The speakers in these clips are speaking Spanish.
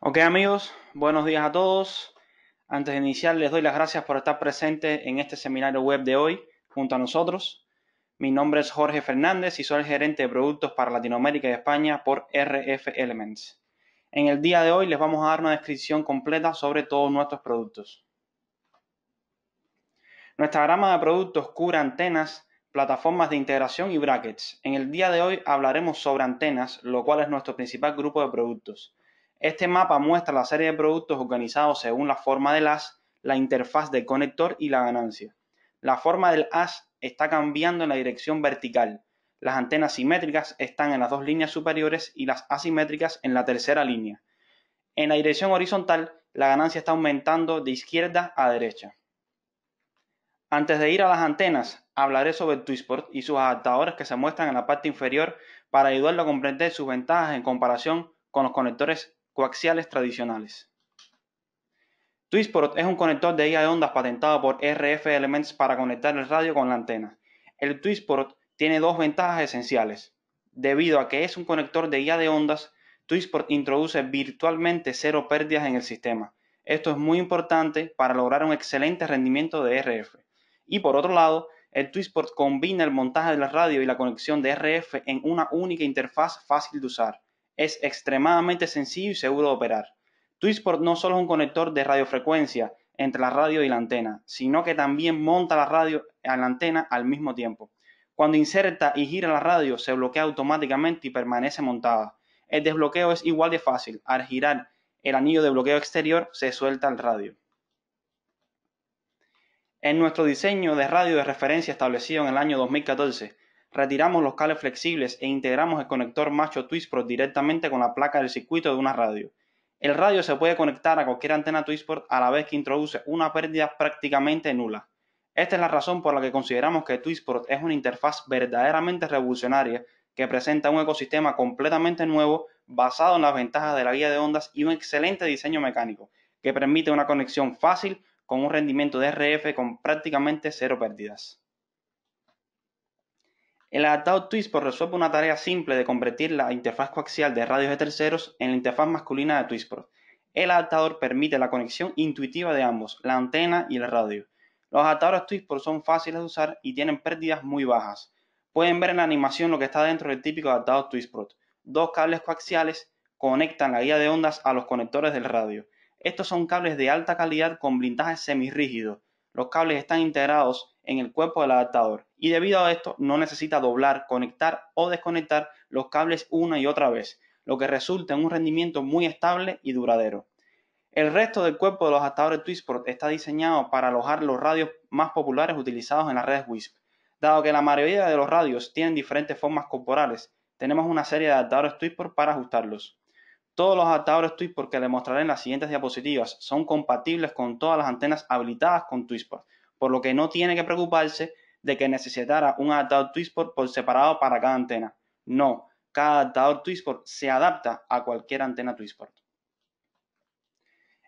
Ok amigos, buenos días a todos. Antes de iniciar, les doy las gracias por estar presentes en este seminario web de hoy junto a nosotros. Mi nombre es Jorge Fernández y soy el gerente de productos para Latinoamérica y España por RF Elements. En el día de hoy les vamos a dar una descripción completa sobre todos nuestros productos. Nuestra gama de productos cubre antenas, plataformas de integración y brackets. En el día de hoy hablaremos sobre antenas, lo cual es nuestro principal grupo de productos. Este mapa muestra la serie de productos organizados según la forma del as, la interfaz del conector y la ganancia. La forma del as está cambiando en la dirección vertical. Las antenas simétricas están en las dos líneas superiores y las asimétricas en la tercera línea. En la dirección horizontal, la ganancia está aumentando de izquierda a derecha. Antes de ir a las antenas, hablaré sobre el Twisport y sus adaptadores que se muestran en la parte inferior para ayudarlo a comprender sus ventajas en comparación con los conectores coaxiales tradicionales. Twistport es un conector de guía de ondas patentado por RF Elements para conectar el radio con la antena. El Twistport tiene dos ventajas esenciales. Debido a que es un conector de guía de ondas, Twistport introduce virtualmente cero pérdidas en el sistema. Esto es muy importante para lograr un excelente rendimiento de RF. Y por otro lado, el Twistport combina el montaje de la radio y la conexión de RF en una única interfaz fácil de usar es extremadamente sencillo y seguro de operar. Twistport no solo es un conector de radiofrecuencia entre la radio y la antena, sino que también monta la radio a la antena al mismo tiempo. Cuando inserta y gira la radio, se bloquea automáticamente y permanece montada. El desbloqueo es igual de fácil. Al girar el anillo de bloqueo exterior, se suelta el radio. En nuestro diseño de radio de referencia establecido en el año 2014, retiramos los cables flexibles e integramos el conector macho Twisport directamente con la placa del circuito de una radio. El radio se puede conectar a cualquier antena Twisport a la vez que introduce una pérdida prácticamente nula. Esta es la razón por la que consideramos que Twisport es una interfaz verdaderamente revolucionaria que presenta un ecosistema completamente nuevo basado en las ventajas de la guía de ondas y un excelente diseño mecánico que permite una conexión fácil con un rendimiento de RF con prácticamente cero pérdidas. El adaptador Twisport pues, resuelve una tarea simple de convertir la interfaz coaxial de radios de terceros en la interfaz masculina de Twisport. El adaptador permite la conexión intuitiva de ambos, la antena y el radio. Los adaptadores Twisport son fáciles de usar y tienen pérdidas muy bajas. Pueden ver en la animación lo que está dentro del típico adaptador Twisport. Dos cables coaxiales conectan la guía de ondas a los conectores del radio. Estos son cables de alta calidad con blindaje semirrígido. Los cables están integrados en el cuerpo del adaptador y debido a esto no necesita doblar, conectar o desconectar los cables una y otra vez, lo que resulta en un rendimiento muy estable y duradero. El resto del cuerpo de los adaptadores Twistport está diseñado para alojar los radios más populares utilizados en las redes WISP. Dado que la mayoría de los radios tienen diferentes formas corporales, tenemos una serie de adaptadores Twistport para ajustarlos. Todos los adaptadores Twistport que les mostraré en las siguientes diapositivas son compatibles con todas las antenas habilitadas con Twistport, por lo que no tiene que preocuparse de que necesitara un adaptador Twisport por separado para cada antena. No, cada adaptador Twisport se adapta a cualquier antena Twisport.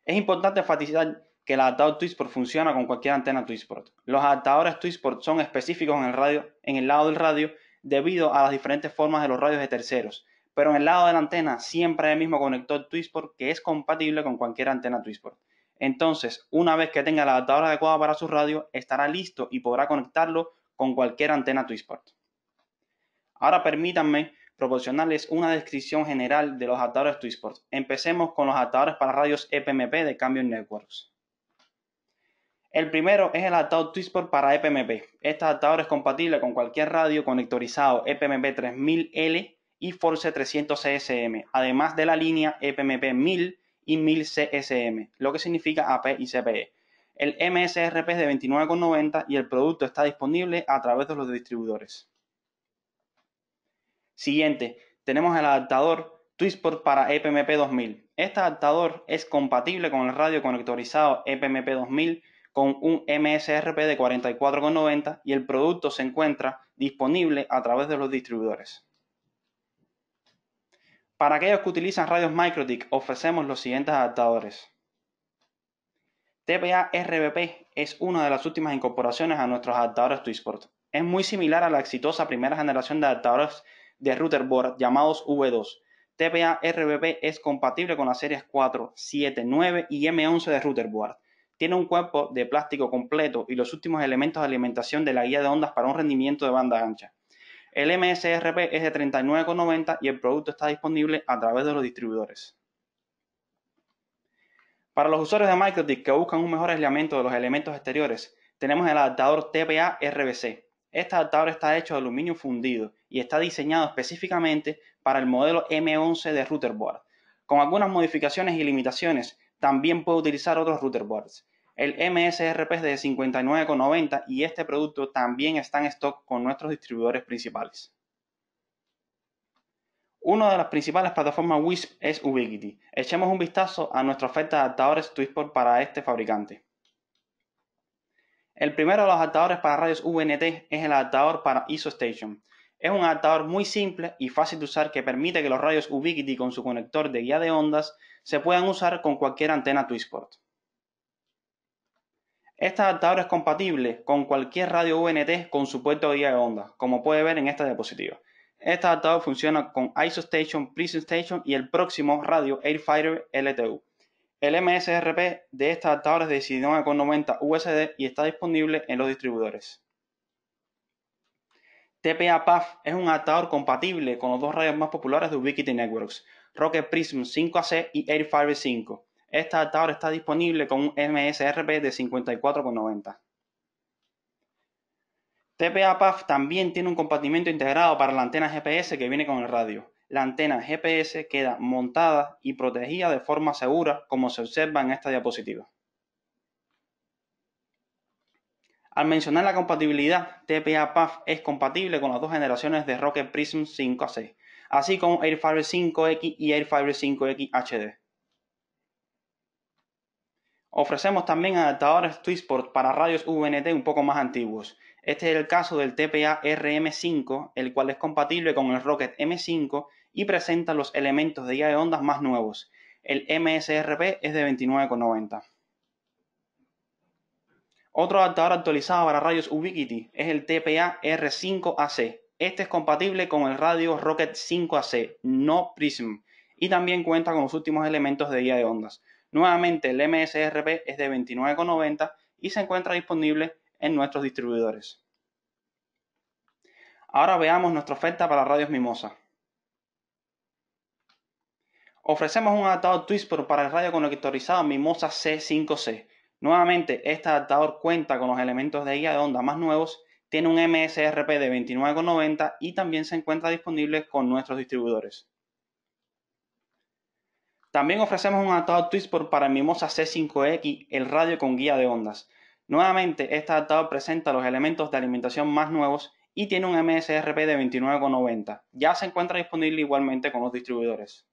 Es importante enfatizar que el adaptador Twisport funciona con cualquier antena Twisport. Los adaptadores Twisport son específicos en el, radio, en el lado del radio debido a las diferentes formas de los radios de terceros, pero en el lado de la antena siempre hay el mismo conector Twisport que es compatible con cualquier antena Twisport. Entonces, una vez que tenga el adaptador adecuado para su radio, estará listo y podrá conectarlo con cualquier antena Twisport. Ahora permítanme proporcionarles una descripción general de los adaptadores Twisport. Empecemos con los adaptadores para radios EPMP de Cambio Networks. El primero es el adaptador Twisport para EPMP. Este adaptador es compatible con cualquier radio conectorizado EPMP 3000L y Force 300 CSM, además de la línea EPMP 1000 y 1000 CSM, lo que significa AP y CPE. El MSRP es de 29,90 y el producto está disponible a través de los distribuidores. Siguiente, tenemos el adaptador Twistport para EPMP 2000. Este adaptador es compatible con el radio conectorizado EPMP 2000 con un MSRP de 44,90 y el producto se encuentra disponible a través de los distribuidores. Para aquellos que utilizan radios MicroTik, ofrecemos los siguientes adaptadores. TPA RBP es una de las últimas incorporaciones a nuestros adaptadores Twisport. Es muy similar a la exitosa primera generación de adaptadores de routerboard llamados V2. TPA RBP es compatible con las series 4, 7, 9 y M11 de routerboard. Tiene un cuerpo de plástico completo y los últimos elementos de alimentación de la guía de ondas para un rendimiento de banda ancha. El MSRP es de 39,90 y el producto está disponible a través de los distribuidores. Para los usuarios de MicroTik que buscan un mejor aislamiento de los elementos exteriores, tenemos el adaptador TPA RBC. Este adaptador está hecho de aluminio fundido y está diseñado específicamente para el modelo M11 de router board. Con algunas modificaciones y limitaciones, también puede utilizar otros router boards. El MSRP es de 59,90 y este producto también está en stock con nuestros distribuidores principales. Una de las principales plataformas Wisp es Ubiquiti. Echemos un vistazo a nuestra oferta de adaptadores Twistport para este fabricante. El primero de los adaptadores para radios VNT es el adaptador para ISO Station. Es un adaptador muy simple y fácil de usar que permite que los radios Ubiquiti con su conector de guía de ondas se puedan usar con cualquier antena Twistport. Este adaptador es compatible con cualquier radio VNT con su puerto de guía de onda, como puede ver en esta diapositiva. Este adaptador funciona con ISO Station, Prism Station y el próximo radio Airfighter LTU. El MSRP de este adaptador es de 19,90 USD y está disponible en los distribuidores. TPA PAF es un adaptador compatible con los dos radios más populares de Ubiquiti Networks, Rocket Prism 5AC y Airfighter 5. Este adaptador está disponible con un MSRP de 54,90. TPA PAF también tiene un compartimiento integrado para la antena GPS que viene con el radio. La antena GPS queda montada y protegida de forma segura como se observa en esta diapositiva. Al mencionar la compatibilidad, TPA PAF es compatible con las dos generaciones de Rocket Prism 5 a 6, así como AirFiber 5X y AirFiber 5X HD. Ofrecemos también adaptadores Twisport para radios VNT un poco más antiguos. Este es el caso del TPA RM5, el cual es compatible con el Rocket M5 y presenta los elementos de guía de ondas más nuevos. El MSRP es de 29,90. Otro adaptador actualizado para radios Ubiquiti es el TPA R5AC. Este es compatible con el radio Rocket 5AC, no Prism, y también cuenta con los últimos elementos de guía de ondas. Nuevamente, el MSRP es de 29,90 y se encuentra disponible en nuestros distribuidores. Ahora veamos nuestra oferta para radios Mimosa. Ofrecemos un adaptador Twistpro para el radio conectorizado Mimosa C5C. Nuevamente, este adaptador cuenta con los elementos de guía de onda más nuevos, tiene un MSRP de 29,90 y también se encuentra disponible con nuestros distribuidores. También ofrecemos un adaptador Twistport para Mimosa C5X, el radio con guía de ondas. Nuevamente, este adaptador presenta los elementos de alimentación más nuevos y tiene un MSRP de 29,90. Ya se encuentra disponible igualmente con los distribuidores.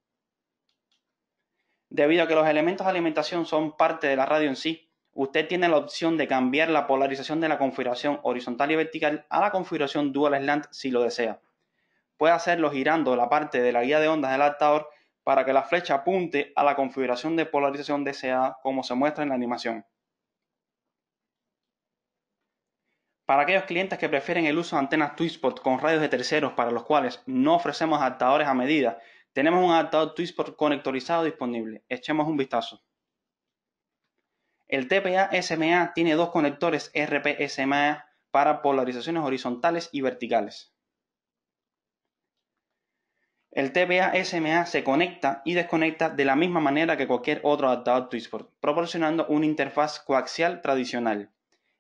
Debido a que los elementos de alimentación son parte de la radio en sí, usted tiene la opción de cambiar la polarización de la configuración horizontal y vertical a la configuración dual slant si lo desea. Puede hacerlo girando la parte de la guía de ondas del adaptador para que la flecha apunte a la configuración de polarización deseada como se muestra en la animación. Para aquellos clientes que prefieren el uso de antenas Twistport con radios de terceros para los cuales no ofrecemos adaptadores a medida, tenemos un adaptador Twistport conectorizado disponible. Echemos un vistazo. El TPA SMA tiene dos conectores RP-SMA para polarizaciones horizontales y verticales. El TPA-SMA se conecta y desconecta de la misma manera que cualquier otro adaptador Twisport, proporcionando una interfaz coaxial tradicional.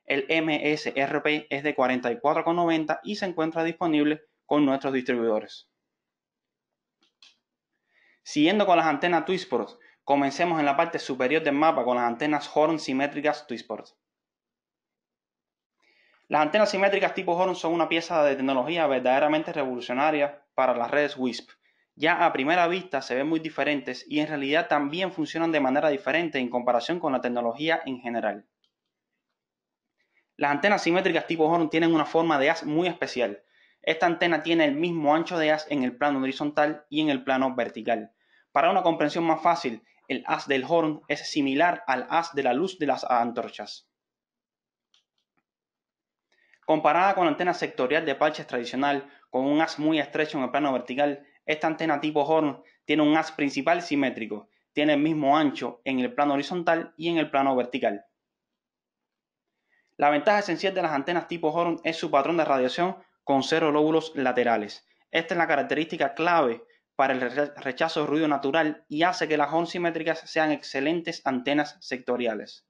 El MSRP es de 44,90 y se encuentra disponible con nuestros distribuidores. Siguiendo con las antenas Twisport, comencemos en la parte superior del mapa con las antenas Horn simétricas Twisport. Las antenas simétricas tipo Horn son una pieza de tecnología verdaderamente revolucionaria para las redes WISP, ya a primera vista se ven muy diferentes y en realidad también funcionan de manera diferente en comparación con la tecnología en general. Las antenas simétricas tipo Horn tienen una forma de haz muy especial. Esta antena tiene el mismo ancho de haz en el plano horizontal y en el plano vertical. Para una comprensión más fácil, el haz del Horn es similar al haz de la luz de las antorchas. Comparada con la antena sectorial de parches tradicional, con un haz muy estrecho en el plano vertical, esta antena tipo Horn tiene un haz principal simétrico, tiene el mismo ancho en el plano horizontal y en el plano vertical. La ventaja esencial de las antenas tipo Horn es su patrón de radiación con cero lóbulos laterales. Esta es la característica clave para el rechazo de ruido natural y hace que las Horn simétricas sean excelentes antenas sectoriales.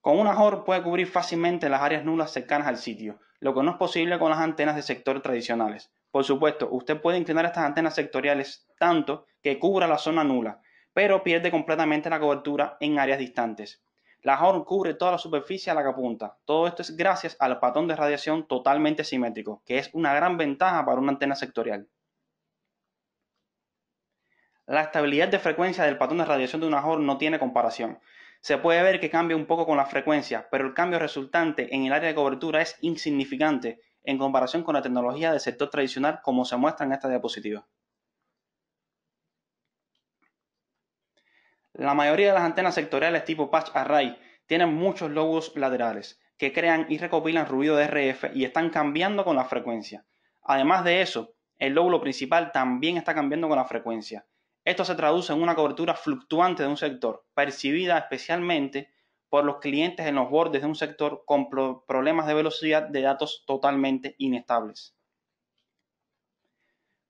Con una horn puede cubrir fácilmente las áreas nulas cercanas al sitio, lo que no es posible con las antenas de sector tradicionales. Por supuesto, usted puede inclinar estas antenas sectoriales tanto que cubra la zona nula, pero pierde completamente la cobertura en áreas distantes. La Horn cubre toda la superficie a la que apunta. Todo esto es gracias al patrón de radiación totalmente simétrico, que es una gran ventaja para una antena sectorial. La estabilidad de frecuencia del patrón de radiación de una Horn no tiene comparación. Se puede ver que cambia un poco con la frecuencia, pero el cambio resultante en el área de cobertura es insignificante en comparación con la tecnología del sector tradicional como se muestra en esta diapositiva. La mayoría de las antenas sectoriales tipo patch array tienen muchos lóbulos laterales que crean y recopilan ruido de RF y están cambiando con la frecuencia. Además de eso, el lóbulo principal también está cambiando con la frecuencia. Esto se traduce en una cobertura fluctuante de un sector, percibida especialmente por los clientes en los bordes de un sector con problemas de velocidad de datos totalmente inestables.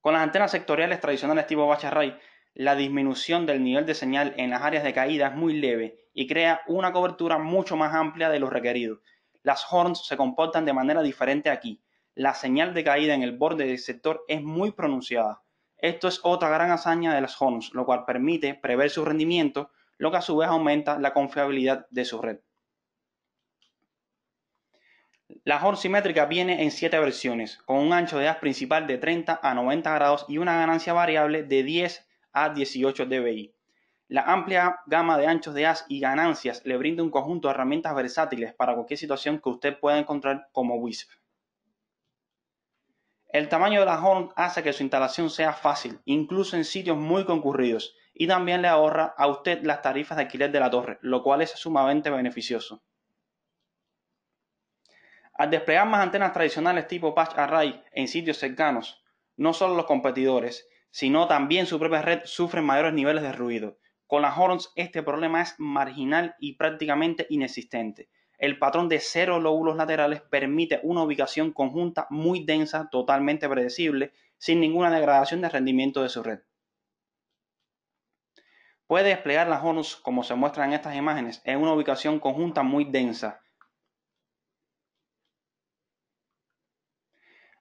Con las antenas sectoriales tradicionales tipo batch la disminución del nivel de señal en las áreas de caída es muy leve y crea una cobertura mucho más amplia de lo requerido. Las horns se comportan de manera diferente aquí. La señal de caída en el borde del sector es muy pronunciada. Esto es otra gran hazaña de las horns, lo cual permite prever su rendimiento lo que a su vez aumenta la confiabilidad de su red. La Horn simétrica viene en 7 versiones, con un ancho de haz principal de 30 a 90 grados y una ganancia variable de 10 a 18 dBi. La amplia gama de anchos de haz y ganancias le brinda un conjunto de herramientas versátiles para cualquier situación que usted pueda encontrar como WISP. El tamaño de la horn hace que su instalación sea fácil, incluso en sitios muy concurridos, y también le ahorra a usted las tarifas de alquiler de la torre, lo cual es sumamente beneficioso. Al desplegar más antenas tradicionales tipo Patch Array en sitios cercanos, no solo los competidores, sino también su propia red sufren mayores niveles de ruido. Con las Horns este problema es marginal y prácticamente inexistente, el patrón de cero lóbulos laterales permite una ubicación conjunta muy densa, totalmente predecible, sin ninguna degradación de rendimiento de su red. Puede desplegar las ONUs, como se muestra en estas imágenes, en una ubicación conjunta muy densa.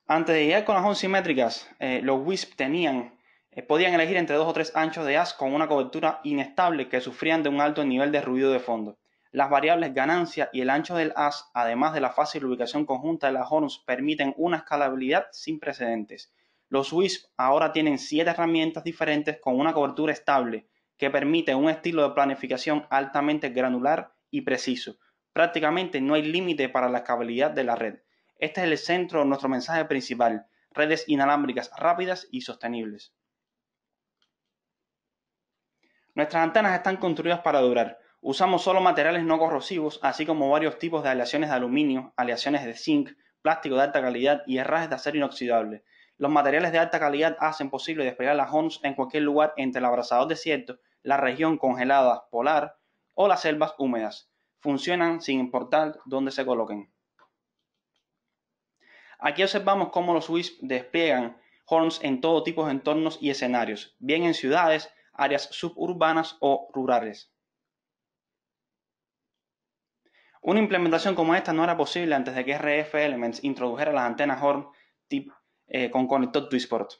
Antes de llegar con las ONUs simétricas, eh, los WISP tenían, eh, podían elegir entre dos o tres anchos de haz con una cobertura inestable que sufrían de un alto nivel de ruido de fondo. Las variables ganancia y el ancho del AS, además de la fácil ubicación conjunta de las ONUs, permiten una escalabilidad sin precedentes. Los WISP ahora tienen siete herramientas diferentes con una cobertura estable que permite un estilo de planificación altamente granular y preciso. Prácticamente no hay límite para la escalabilidad de la red. Este es el centro de nuestro mensaje principal, redes inalámbricas rápidas y sostenibles. Nuestras antenas están construidas para durar. Usamos solo materiales no corrosivos, así como varios tipos de aleaciones de aluminio, aleaciones de zinc, plástico de alta calidad y herrajes de acero inoxidable. Los materiales de alta calidad hacen posible desplegar las horns en cualquier lugar entre el abrazador desierto, la región congelada polar o las selvas húmedas. Funcionan sin importar dónde se coloquen. Aquí observamos cómo los WISP despliegan horns en todo tipo de entornos y escenarios, bien en ciudades, áreas suburbanas o rurales. Una implementación como esta no era posible antes de que RF Elements introdujera las antenas Horn eh, con conector Twistport.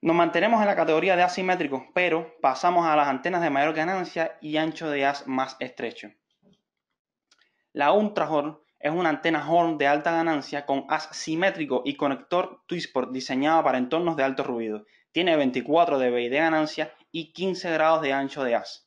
Nos mantenemos en la categoría de asimétricos, pero pasamos a las antenas de mayor ganancia y ancho de haz más estrecho. La Ultra Horn es una antena Horn de alta ganancia con haz simétrico y conector Twisport diseñada para entornos de alto ruido. Tiene 24 dB de ganancia y 15 grados de ancho de haz.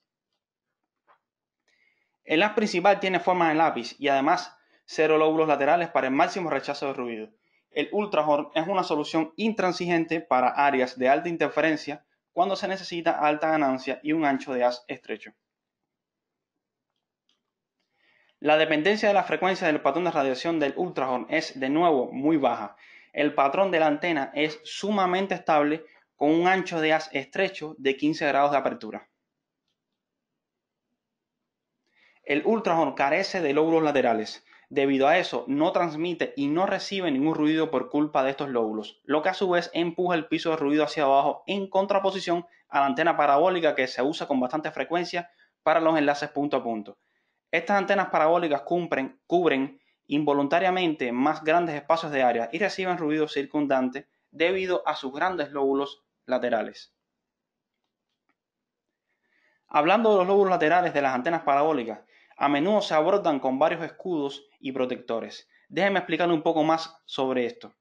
El haz principal tiene forma de lápiz y además cero lóbulos laterales para el máximo rechazo de ruido. El ultrahorn es una solución intransigente para áreas de alta interferencia cuando se necesita alta ganancia y un ancho de haz estrecho. La dependencia de la frecuencia del patrón de radiación del ultrahorn es de nuevo muy baja. El patrón de la antena es sumamente estable con un ancho de haz estrecho de 15 grados de apertura. El ultrajón carece de lóbulos laterales. Debido a eso, no transmite y no recibe ningún ruido por culpa de estos lóbulos, lo que a su vez empuja el piso de ruido hacia abajo en contraposición a la antena parabólica que se usa con bastante frecuencia para los enlaces punto a punto. Estas antenas parabólicas cubren involuntariamente más grandes espacios de área y reciben ruido circundante debido a sus grandes lóbulos laterales. Hablando de los lóbulos laterales de las antenas parabólicas, a menudo se abordan con varios escudos y protectores. Déjenme explicar un poco más sobre esto.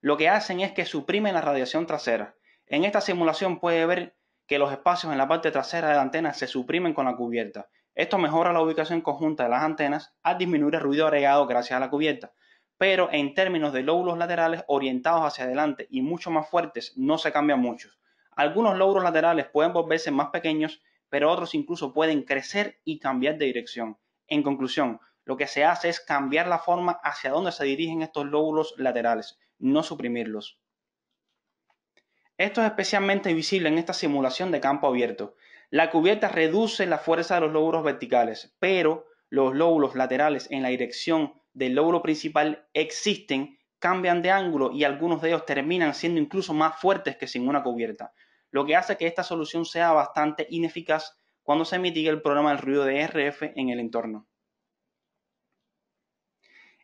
Lo que hacen es que suprimen la radiación trasera. En esta simulación puede ver que los espacios en la parte trasera de la antena se suprimen con la cubierta. Esto mejora la ubicación conjunta de las antenas al disminuir el ruido agregado gracias a la cubierta. Pero en términos de lóbulos laterales orientados hacia adelante y mucho más fuertes, no se cambian muchos. Algunos lóbulos laterales pueden volverse más pequeños, pero otros incluso pueden crecer y cambiar de dirección. En conclusión, lo que se hace es cambiar la forma hacia donde se dirigen estos lóbulos laterales, no suprimirlos. Esto es especialmente visible en esta simulación de campo abierto. La cubierta reduce la fuerza de los lóbulos verticales, pero los lóbulos laterales en la dirección del lóbulo principal existen, cambian de ángulo y algunos de ellos terminan siendo incluso más fuertes que sin una cubierta, lo que hace que esta solución sea bastante ineficaz cuando se mitiga el problema del ruido de RF en el entorno.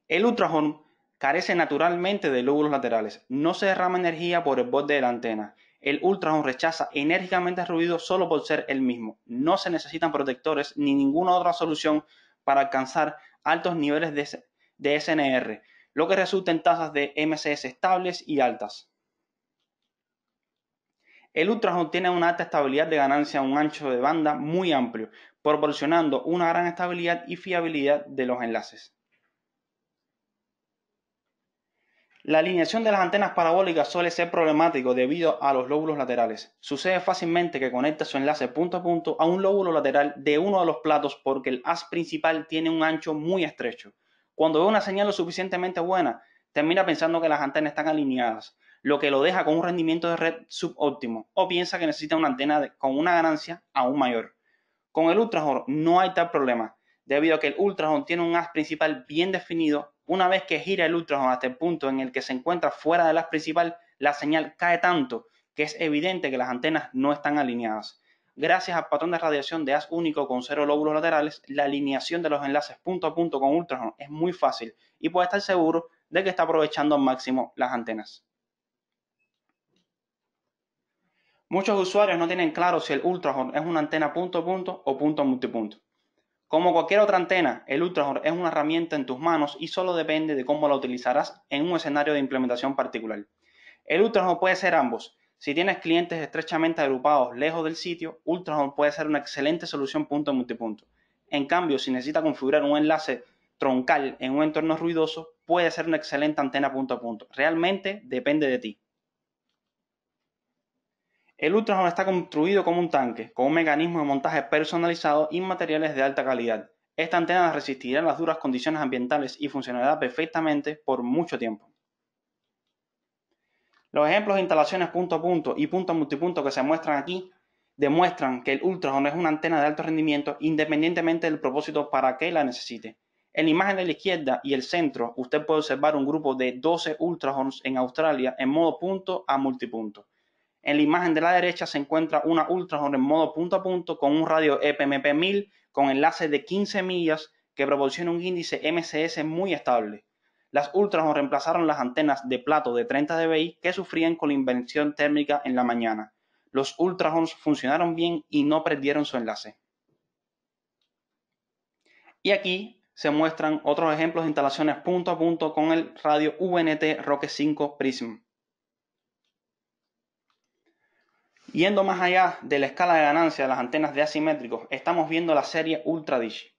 El ultrahorn carece naturalmente de lóbulos laterales, no se derrama energía por el borde de la antena. El ultrahorn rechaza enérgicamente el ruido solo por ser el mismo. No se necesitan protectores ni ninguna otra solución para alcanzar altos niveles de, SNR, lo que resulta en tasas de MCS estables y altas. El ultrasound tiene una alta estabilidad de ganancia, a un ancho de banda muy amplio, proporcionando una gran estabilidad y fiabilidad de los enlaces. La alineación de las antenas parabólicas suele ser problemático debido a los lóbulos laterales. Sucede fácilmente que conecte su enlace punto a punto a un lóbulo lateral de uno de los platos porque el haz principal tiene un ancho muy estrecho. Cuando ve una señal lo suficientemente buena, termina pensando que las antenas están alineadas, lo que lo deja con un rendimiento de red subóptimo o piensa que necesita una antena con una ganancia aún mayor. Con el Ultrahorn no hay tal problema, debido a que el Ultrahorn tiene un haz principal bien definido. Una vez que gira el Ultrahorn hasta el punto en el que se encuentra fuera del haz principal, la señal cae tanto que es evidente que las antenas no están alineadas. Gracias al patrón de radiación de haz único con cero lóbulos laterales, la alineación de los enlaces punto a punto con Ultrahorn es muy fácil y puede estar seguro de que está aprovechando al máximo las antenas. Muchos usuarios no tienen claro si el Ultrahorn es una antena punto-punto a o punto-multipunto. Como cualquier otra antena, el Ultrahorn es una herramienta en tus manos y solo depende de cómo la utilizarás en un escenario de implementación particular. El Ultrahorn puede ser ambos. Si tienes clientes estrechamente agrupados lejos del sitio, Ultrahorn puede ser una excelente solución punto-multipunto. a En cambio, si necesitas configurar un enlace troncal en un entorno ruidoso, puede ser una excelente antena punto a punto. Realmente depende de ti. El Ultrahorn está construido como un tanque, con un mecanismo de montaje personalizado y materiales de alta calidad. Esta antena resistirá las duras condiciones ambientales y funcionará perfectamente por mucho tiempo. Los ejemplos de instalaciones punto a punto y punto a multipunto que se muestran aquí demuestran que el Ultrahorn es una antena de alto rendimiento independientemente del propósito para que la necesite. En la imagen de la izquierda y el centro, usted puede observar un grupo de 12 Ultrahorns en Australia en modo punto a multipunto. En la imagen de la derecha se encuentra una Ultrahorn en modo punto a punto con un radio EPMP 1000 con enlace de 15 millas que proporciona un índice MCS muy estable. Las Ultrahorn reemplazaron las antenas de plato de 30 dBi que sufrían con la invención térmica en la mañana. Los Ultrahorns funcionaron bien y no perdieron su enlace. Y aquí se muestran otros ejemplos de instalaciones punto a punto con el radio VNT Roque 5 Prism. Yendo más allá de la escala de ganancia de las antenas de asimétricos, estamos viendo la serie UltraDish.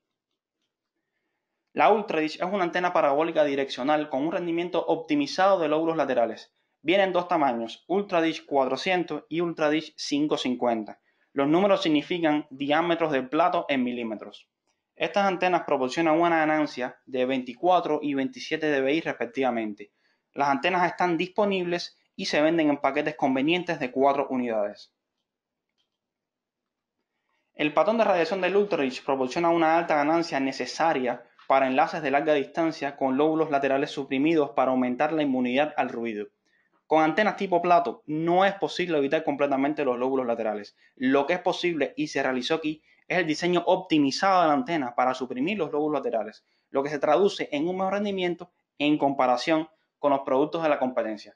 La UltraDish es una antena parabólica direccional con un rendimiento optimizado de lóbulos laterales. Viene en dos tamaños, UltraDish 400 y UltraDish 550. Los números significan diámetros del plato en milímetros. Estas antenas proporcionan una ganancia de 24 y 27 dBi respectivamente. Las antenas están disponibles y se venden en paquetes convenientes de 4 unidades. El patrón de radiación del Ultrarich proporciona una alta ganancia necesaria para enlaces de larga distancia con lóbulos laterales suprimidos para aumentar la inmunidad al ruido. Con antenas tipo plato no es posible evitar completamente los lóbulos laterales. Lo que es posible y se realizó aquí es el diseño optimizado de la antena para suprimir los lóbulos laterales, lo que se traduce en un mejor rendimiento en comparación con los productos de la competencia.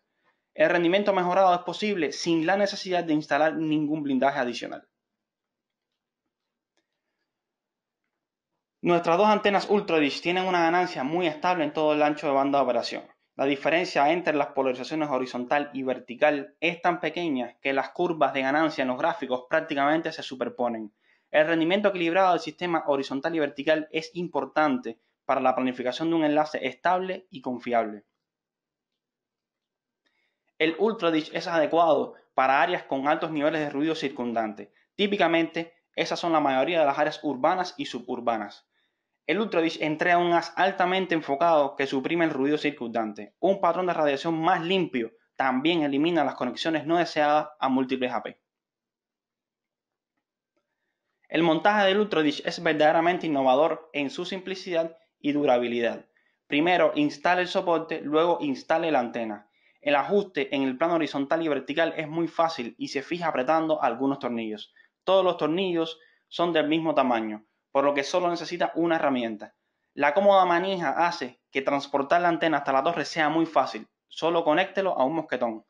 El rendimiento mejorado es posible sin la necesidad de instalar ningún blindaje adicional. Nuestras dos antenas UltraDish tienen una ganancia muy estable en todo el ancho de banda de operación. La diferencia entre las polarizaciones horizontal y vertical es tan pequeña que las curvas de ganancia en los gráficos prácticamente se superponen. El rendimiento equilibrado del sistema horizontal y vertical es importante para la planificación de un enlace estable y confiable. El Ultradish es adecuado para áreas con altos niveles de ruido circundante. Típicamente, esas son la mayoría de las áreas urbanas y suburbanas. El Ultradish entrega un haz altamente enfocado que suprime el ruido circundante. Un patrón de radiación más limpio también elimina las conexiones no deseadas a múltiples AP. El montaje del Ultradish es verdaderamente innovador en su simplicidad y durabilidad. Primero instale el soporte, luego instale la antena. El ajuste en el plano horizontal y vertical es muy fácil y se fija apretando algunos tornillos. Todos los tornillos son del mismo tamaño, por lo que solo necesita una herramienta. La cómoda manija hace que transportar la antena hasta la torre sea muy fácil. Solo conéctelo a un mosquetón.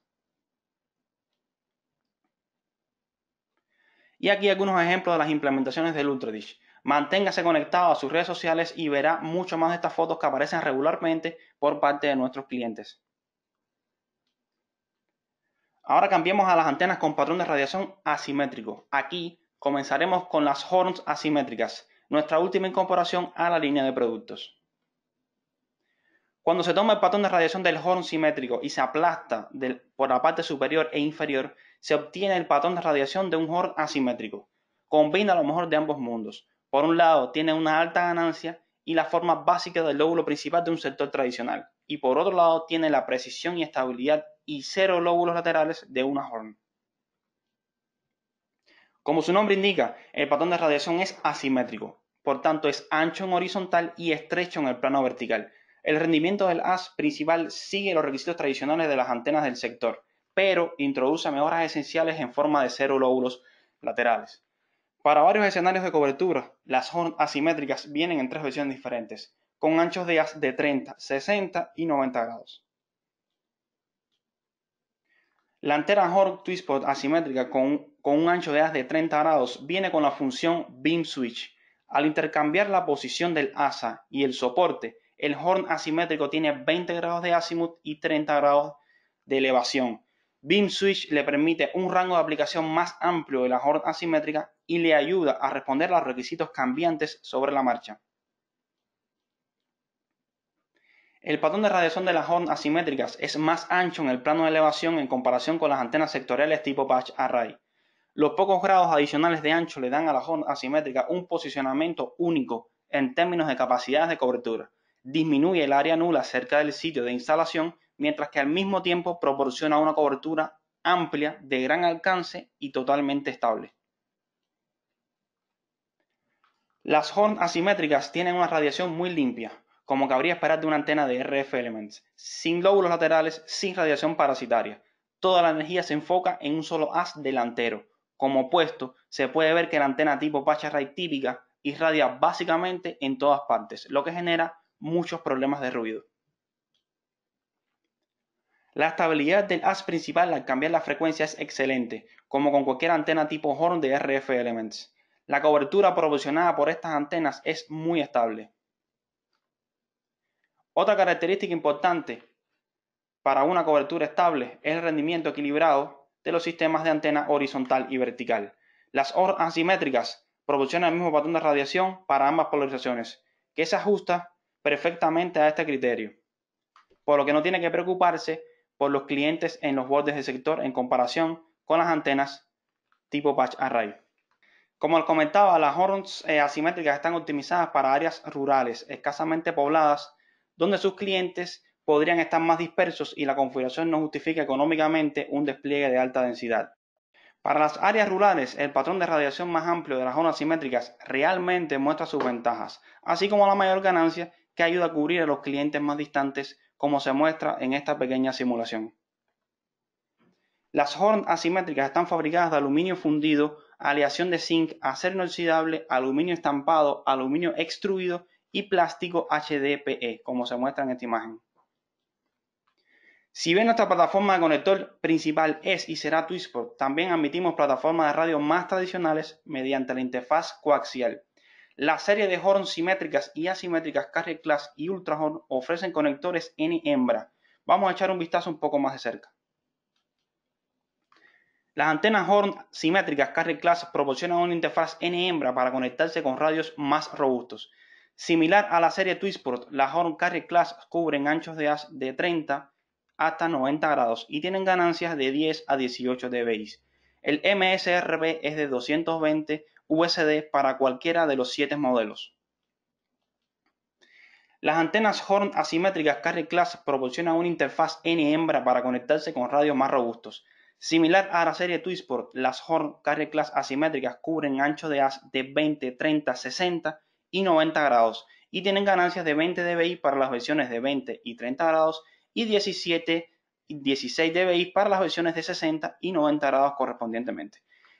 Y aquí algunos ejemplos de las implementaciones del Ultradish. Manténgase conectado a sus redes sociales y verá mucho más de estas fotos que aparecen regularmente por parte de nuestros clientes. Ahora cambiemos a las antenas con patrón de radiación asimétrico. Aquí comenzaremos con las horns asimétricas, nuestra última incorporación a la línea de productos. Cuando se toma el patrón de radiación del horn simétrico y se aplasta por la parte superior e inferior, se obtiene el patrón de radiación de un horn asimétrico. Combina lo mejor de ambos mundos. Por un lado, tiene una alta ganancia y la forma básica del lóbulo principal de un sector tradicional. Y por otro lado, tiene la precisión y estabilidad y cero lóbulos laterales de una horn. Como su nombre indica, el patrón de radiación es asimétrico, por tanto es ancho en horizontal y estrecho en el plano vertical. El rendimiento del haz principal sigue los requisitos tradicionales de las antenas del sector, pero introduce mejoras esenciales en forma de cero lóbulos laterales. Para varios escenarios de cobertura, las horn asimétricas vienen en tres versiones diferentes, con anchos de haz de 30, 60 y 90 grados. La antera Horn twistpot asimétrica con, un ancho de haz de 30 grados viene con la función Beam Switch. Al intercambiar la posición del asa y el soporte, el horn asimétrico tiene 20 grados de azimut y 30 grados de elevación. Beam Switch le permite un rango de aplicación más amplio de la horn asimétrica y le ayuda a responder a los requisitos cambiantes sobre la marcha. El patrón de radiación de las Horn asimétricas es más ancho en el plano de elevación en comparación con las antenas sectoriales tipo patch array. Los pocos grados adicionales de ancho le dan a la Horn asimétricas un posicionamiento único en términos de capacidades de cobertura. Disminuye el área nula cerca del sitio de instalación, mientras que al mismo tiempo proporciona una cobertura amplia, de gran alcance y totalmente estable. Las horn asimétricas tienen una radiación muy limpia, como cabría esperar de una antena de RF Elements, sin lóbulos laterales, sin radiación parasitaria. Toda la energía se enfoca en un solo haz delantero. Como opuesto, se puede ver que la antena tipo Pacha Ray típica irradia básicamente en todas partes, lo que genera muchos problemas de ruido. La estabilidad del haz principal al cambiar la frecuencia es excelente, como con cualquier antena tipo Horn de RF Elements. La cobertura proporcionada por estas antenas es muy estable. Otra característica importante para una cobertura estable es el rendimiento equilibrado de los sistemas de antena horizontal y vertical. Las OR asimétricas proporcionan el mismo patrón de radiación para ambas polarizaciones, que se ajusta perfectamente a este criterio, por lo que no tiene que preocuparse por los clientes en los bordes del sector en comparación con las antenas tipo patch array. Como les comentaba, las horns asimétricas están optimizadas para áreas rurales escasamente pobladas donde sus clientes podrían estar más dispersos y la configuración no justifica económicamente un despliegue de alta densidad. Para las áreas rurales, el patrón de radiación más amplio de las zonas simétricas realmente muestra sus ventajas, así como la mayor ganancia que ayuda a cubrir a los clientes más distantes, como se muestra en esta pequeña simulación. Las hornas asimétricas están fabricadas de aluminio fundido, aleación de zinc, acero inoxidable, aluminio estampado, aluminio extruido y plástico HDPE, como se muestra en esta imagen. Si bien nuestra plataforma de conector principal es y será Twistport, también admitimos plataformas de radio más tradicionales mediante la interfaz coaxial. La serie de Horn simétricas y asimétricas Carrier Class y Ultrahorn ofrecen conectores N hembra. Vamos a echar un vistazo un poco más de cerca. Las antenas Horn simétricas Carrier Class proporcionan una interfaz N hembra para conectarse con radios más robustos. Similar a la serie Twisport, las Horn Carry Class cubren anchos de as de 30 hasta 90 grados y tienen ganancias de 10 a 18 dB. El MSRB es de 220 USD para cualquiera de los 7 modelos. Las antenas Horn asimétricas Carry Class proporcionan una interfaz N-hembra para conectarse con radios más robustos. Similar a la serie Twisport, las Horn Carry Class asimétricas cubren anchos de as de 20, 30, 60 y 90 grados y tienen ganancias de 20 dBi para las versiones de 20 y 30 grados y 17 y 16 dBi para las versiones de 60 y 90 grados correspondientemente.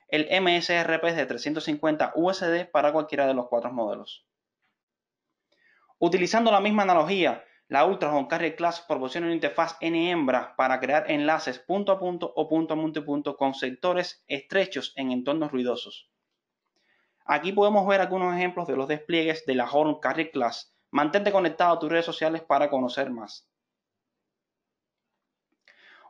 El MSRP es de 350 USD para cualquiera de los cuatro modelos. Utilizando la misma analogía, la Ultra Home Carrier Class proporciona una interfaz N hembra para crear enlaces punto a punto o punto a multipunto con sectores estrechos en entornos ruidosos. Aquí podemos ver algunos ejemplos de los despliegues de la Horn Carry Class. Mantente conectado a tus redes sociales para conocer más.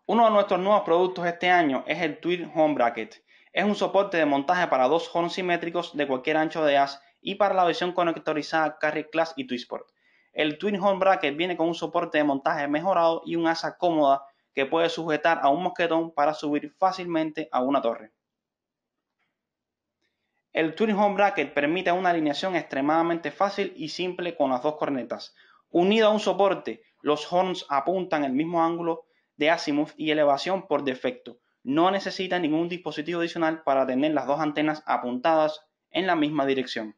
Uno de nuestros nuevos productos este año es el Twin Home Bracket. Es un soporte de montaje para dos horns simétricos de cualquier ancho de as y para la versión conectorizada Carry Class y Twisport. El Twin Home Bracket viene con un soporte de montaje mejorado y un asa cómoda que puede sujetar a un mosquetón para subir fácilmente a una torre. El Twin Home Bracket permite una alineación extremadamente fácil y simple con las dos cornetas. Unido a un soporte, los horns apuntan el mismo ángulo de azimuth y elevación por defecto. No necesita ningún dispositivo adicional para tener las dos antenas apuntadas en la misma dirección.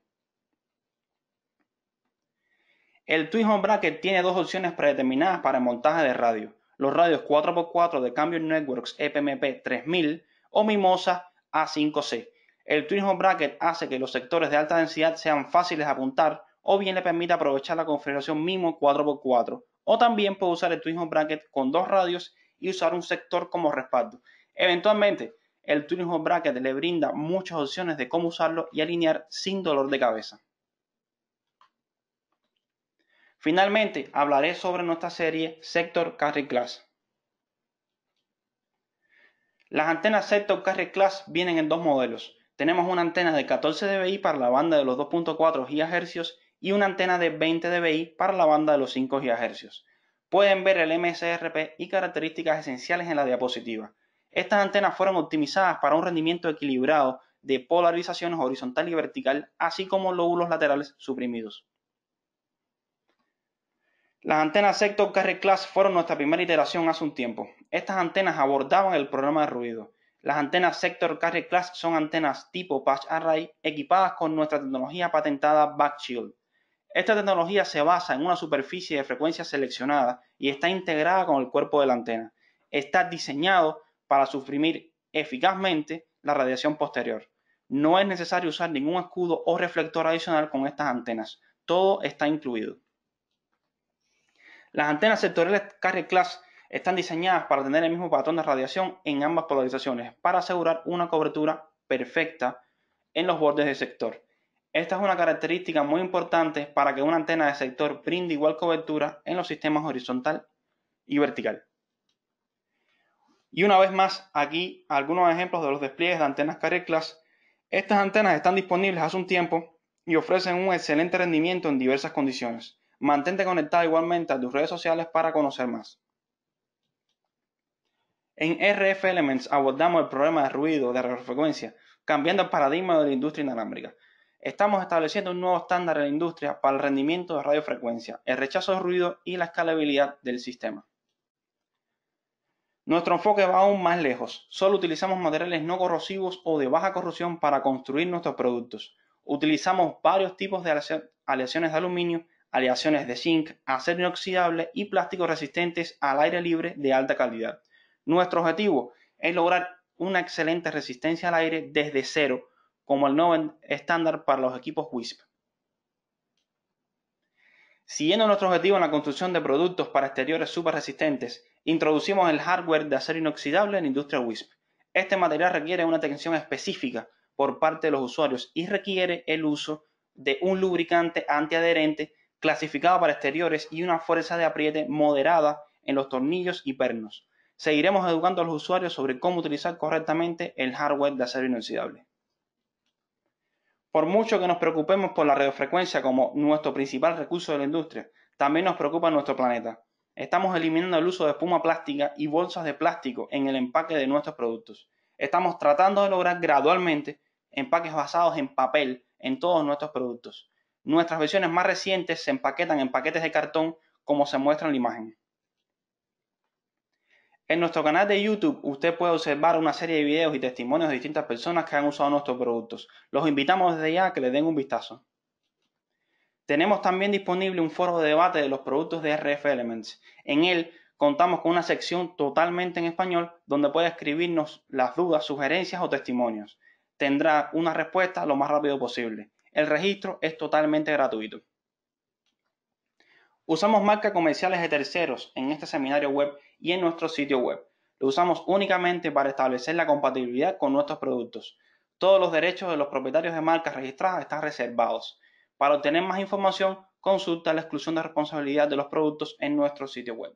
El Twin Home Bracket tiene dos opciones predeterminadas para el montaje de radio. Los radios 4x4 de Cambio Networks EPMP 3000 o Mimosa A5C el Twin Bracket hace que los sectores de alta densidad sean fáciles de apuntar o bien le permite aprovechar la configuración mismo 4x4 o también puede usar el Twin Bracket con dos radios y usar un sector como respaldo. Eventualmente, el Twin Bracket le brinda muchas opciones de cómo usarlo y alinear sin dolor de cabeza. Finalmente, hablaré sobre nuestra serie Sector Carry Class. Las antenas Sector Carry Class vienen en dos modelos. Tenemos una antena de 14 dBi para la banda de los 2.4 GHz y una antena de 20 dBi para la banda de los 5 GHz. Pueden ver el MSRP y características esenciales en la diapositiva. Estas antenas fueron optimizadas para un rendimiento equilibrado de polarizaciones horizontal y vertical, así como lóbulos laterales suprimidos. Las antenas Sector Carry Class fueron nuestra primera iteración hace un tiempo. Estas antenas abordaban el problema de ruido. Las antenas Sector Carrier Class son antenas tipo Patch Array equipadas con nuestra tecnología patentada Backshield. Esta tecnología se basa en una superficie de frecuencia seleccionada y está integrada con el cuerpo de la antena. Está diseñado para suprimir eficazmente la radiación posterior. No es necesario usar ningún escudo o reflector adicional con estas antenas. Todo está incluido. Las antenas sectoriales Carrier Class están diseñadas para tener el mismo patrón de radiación en ambas polarizaciones para asegurar una cobertura perfecta en los bordes del sector. Esta es una característica muy importante para que una antena de sector brinde igual cobertura en los sistemas horizontal y vertical. Y una vez más, aquí algunos ejemplos de los despliegues de antenas careclas. Estas antenas están disponibles hace un tiempo y ofrecen un excelente rendimiento en diversas condiciones. Mantente conectado igualmente a tus redes sociales para conocer más. En RF Elements abordamos el problema de ruido de radiofrecuencia, cambiando el paradigma de la industria inalámbrica. Estamos estableciendo un nuevo estándar en la industria para el rendimiento de radiofrecuencia, el rechazo de ruido y la escalabilidad del sistema. Nuestro enfoque va aún más lejos. Solo utilizamos materiales no corrosivos o de baja corrosión para construir nuestros productos. Utilizamos varios tipos de aleaciones de aluminio, aleaciones de zinc, acero inoxidable y plásticos resistentes al aire libre de alta calidad. Nuestro objetivo es lograr una excelente resistencia al aire desde cero, como el nuevo estándar para los equipos WISP. Siguiendo nuestro objetivo en la construcción de productos para exteriores super resistentes, introducimos el hardware de acero inoxidable en la industria WISP. Este material requiere una atención específica por parte de los usuarios y requiere el uso de un lubricante antiadherente clasificado para exteriores y una fuerza de apriete moderada en los tornillos y pernos seguiremos educando a los usuarios sobre cómo utilizar correctamente el hardware de acero inoxidable. Por mucho que nos preocupemos por la radiofrecuencia como nuestro principal recurso de la industria, también nos preocupa nuestro planeta. Estamos eliminando el uso de espuma plástica y bolsas de plástico en el empaque de nuestros productos. Estamos tratando de lograr gradualmente empaques basados en papel en todos nuestros productos. Nuestras versiones más recientes se empaquetan en paquetes de cartón como se muestra en la imagen. En nuestro canal de YouTube usted puede observar una serie de videos y testimonios de distintas personas que han usado nuestros productos. Los invitamos desde ya a que le den un vistazo. Tenemos también disponible un foro de debate de los productos de RF Elements. En él contamos con una sección totalmente en español donde puede escribirnos las dudas, sugerencias o testimonios. Tendrá una respuesta lo más rápido posible. El registro es totalmente gratuito. Usamos marcas comerciales de terceros en este seminario web y en nuestro sitio web. Lo usamos únicamente para establecer la compatibilidad con nuestros productos. Todos los derechos de los propietarios de marcas registradas están reservados. Para obtener más información, consulta la exclusión de responsabilidad de los productos en nuestro sitio web.